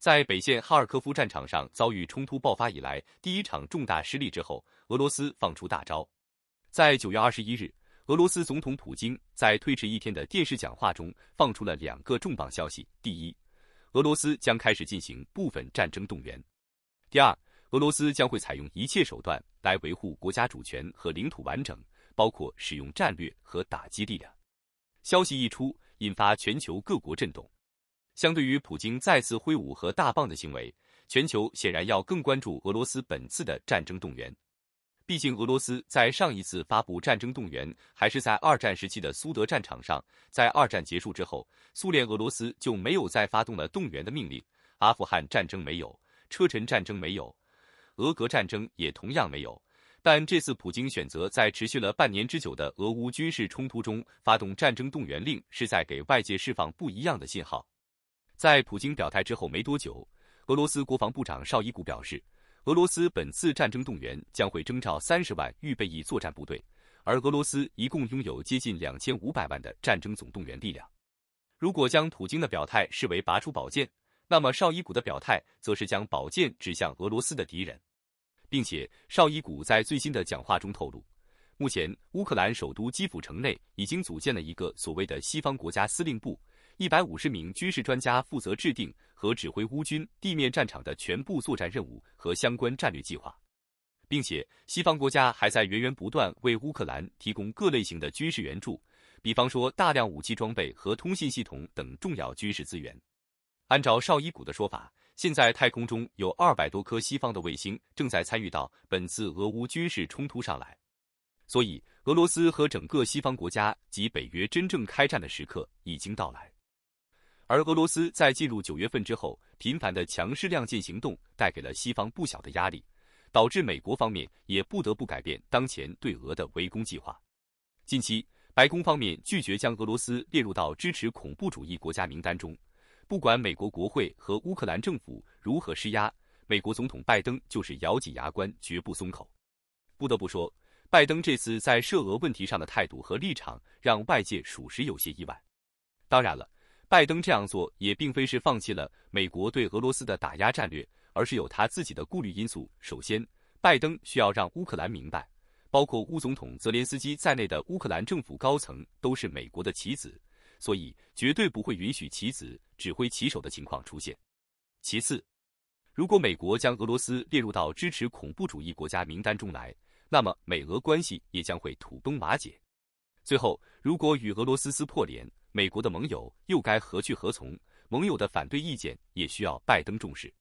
在北线哈尔科夫战场上遭遇冲突爆发以来第一场重大失利之后，俄罗斯放出大招。在九月二十一日，俄罗斯总统普京在推迟一天的电视讲话中放出了两个重磅消息：第一，俄罗斯将开始进行部分战争动员；第二，俄罗斯将会采用一切手段来维护国家主权和领土完整，包括使用战略和打击力量。消息一出，引发全球各国震动。相对于普京再次挥舞和大棒的行为，全球显然要更关注俄罗斯本次的战争动员。毕竟，俄罗斯在上一次发布战争动员还是在二战时期的苏德战场上，在二战结束之后，苏联俄罗斯就没有再发动了动员的命令。阿富汗战争没有，车臣战争没有，俄格战争也同样没有。但这次，普京选择在持续了半年之久的俄乌军事冲突中发动战争动员令，是在给外界释放不一样的信号。在普京表态之后没多久，俄罗斯国防部长绍伊古表示，俄罗斯本次战争动员将会征召三十万预备役作战部队，而俄罗斯一共拥有接近两千五百万的战争总动员力量。如果将普京的表态视为拔出宝剑，那么绍伊古的表态则是将宝剑指向俄罗斯的敌人，并且绍伊古在最新的讲话中透露，目前乌克兰首都基辅城内已经组建了一个所谓的西方国家司令部。一百五十名军事专家负责制定和指挥乌军地面战场的全部作战任务和相关战略计划，并且西方国家还在源源不断为乌克兰提供各类型的军事援助，比方说大量武器装备和通信系统等重要军事资源。按照绍伊古的说法，现在太空中有二百多颗西方的卫星正在参与到本次俄乌军事冲突上来，所以俄罗斯和整个西方国家及北约真正开战的时刻已经到来。而俄罗斯在进入九月份之后，频繁的强势亮剑行动，带给了西方不小的压力，导致美国方面也不得不改变当前对俄的围攻计划。近期，白宫方面拒绝将俄罗斯列入到支持恐怖主义国家名单中，不管美国国会和乌克兰政府如何施压，美国总统拜登就是咬紧牙关，绝不松口。不得不说，拜登这次在涉俄问题上的态度和立场，让外界属实有些意外。当然了。拜登这样做也并非是放弃了美国对俄罗斯的打压战略，而是有他自己的顾虑因素。首先，拜登需要让乌克兰明白，包括乌总统泽连斯基在内的乌克兰政府高层都是美国的棋子，所以绝对不会允许棋子指挥棋手的情况出现。其次，如果美国将俄罗斯列入到支持恐怖主义国家名单中来，那么美俄关系也将会土崩瓦解。最后，如果与俄罗斯撕破脸，美国的盟友又该何去何从？盟友的反对意见也需要拜登重视。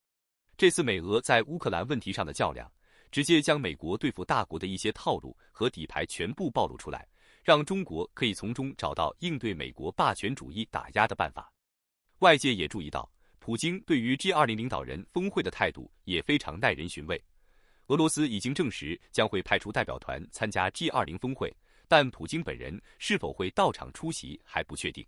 这次美俄在乌克兰问题上的较量，直接将美国对付大国的一些套路和底牌全部暴露出来，让中国可以从中找到应对美国霸权主义打压的办法。外界也注意到，普京对于 G20 领导人峰会的态度也非常耐人寻味。俄罗斯已经证实将会派出代表团参加 G20 峰会。但普京本人是否会到场出席还不确定。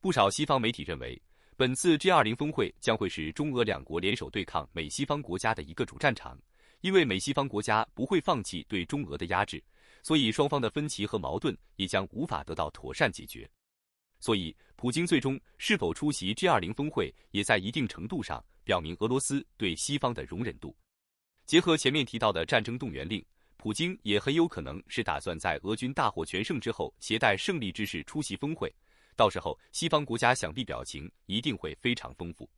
不少西方媒体认为，本次 G20 峰会将会是中俄两国联手对抗美西方国家的一个主战场，因为美西方国家不会放弃对中俄的压制，所以双方的分歧和矛盾也将无法得到妥善解决。所以，普京最终是否出席 G20 峰会，也在一定程度上表明俄罗斯对西方的容忍度。结合前面提到的战争动员令。普京也很有可能是打算在俄军大获全胜之后，携带胜利之势出席峰会。到时候，西方国家想必表情一定会非常丰富。